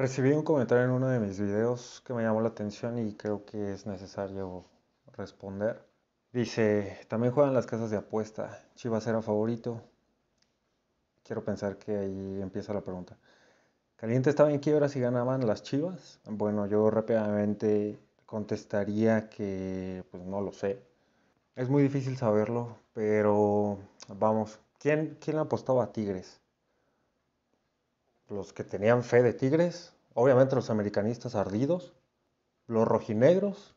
Recibí un comentario en uno de mis videos que me llamó la atención y creo que es necesario responder. Dice, también juegan las casas de apuesta. Chivas era favorito. Quiero pensar que ahí empieza la pregunta. ¿Caliente estaba en quiebra si ganaban las Chivas? Bueno, yo rápidamente contestaría que pues no lo sé. Es muy difícil saberlo, pero vamos, ¿quién, quién apostaba a Tigres? los que tenían fe de Tigres, obviamente los americanistas ardidos, los rojinegros,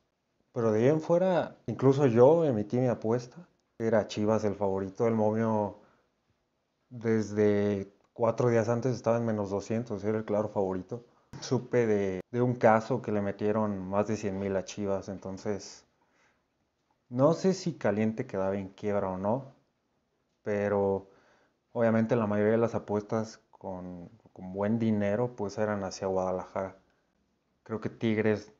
pero de bien fuera, incluso yo emití mi apuesta, era Chivas el favorito del momio desde cuatro días antes estaba en menos 200, era el claro favorito. Supe de, de un caso que le metieron más de 100 mil a Chivas, entonces no sé si Caliente quedaba en quiebra o no, pero obviamente la mayoría de las apuestas con, buen dinero, pues eran hacia Guadalajara. Creo que Tigres,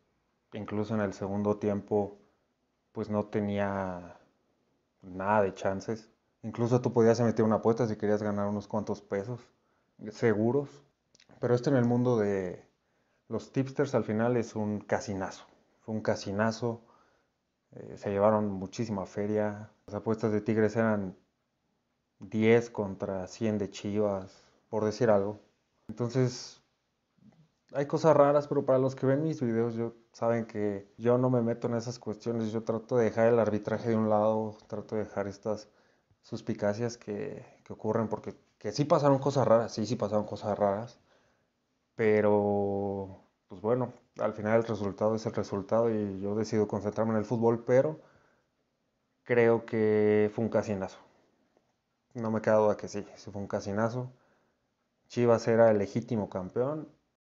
incluso en el segundo tiempo, pues no tenía nada de chances. Incluso tú podías meter una apuesta si querías ganar unos cuantos pesos seguros. Pero esto en el mundo de los tipsters al final es un casinazo. Fue un casinazo. Eh, se llevaron muchísima feria. Las apuestas de Tigres eran 10 contra 100 de Chivas, por decir algo. Entonces, hay cosas raras, pero para los que ven mis videos, yo saben que yo no me meto en esas cuestiones. Yo trato de dejar el arbitraje de un lado, trato de dejar estas suspicacias que, que ocurren, porque que sí pasaron cosas raras, sí, sí pasaron cosas raras, pero pues bueno, al final el resultado es el resultado y yo decido concentrarme en el fútbol, pero creo que fue un casinazo. No me queda duda que sí, sí fue un casinazo. Chivas era el legítimo campeón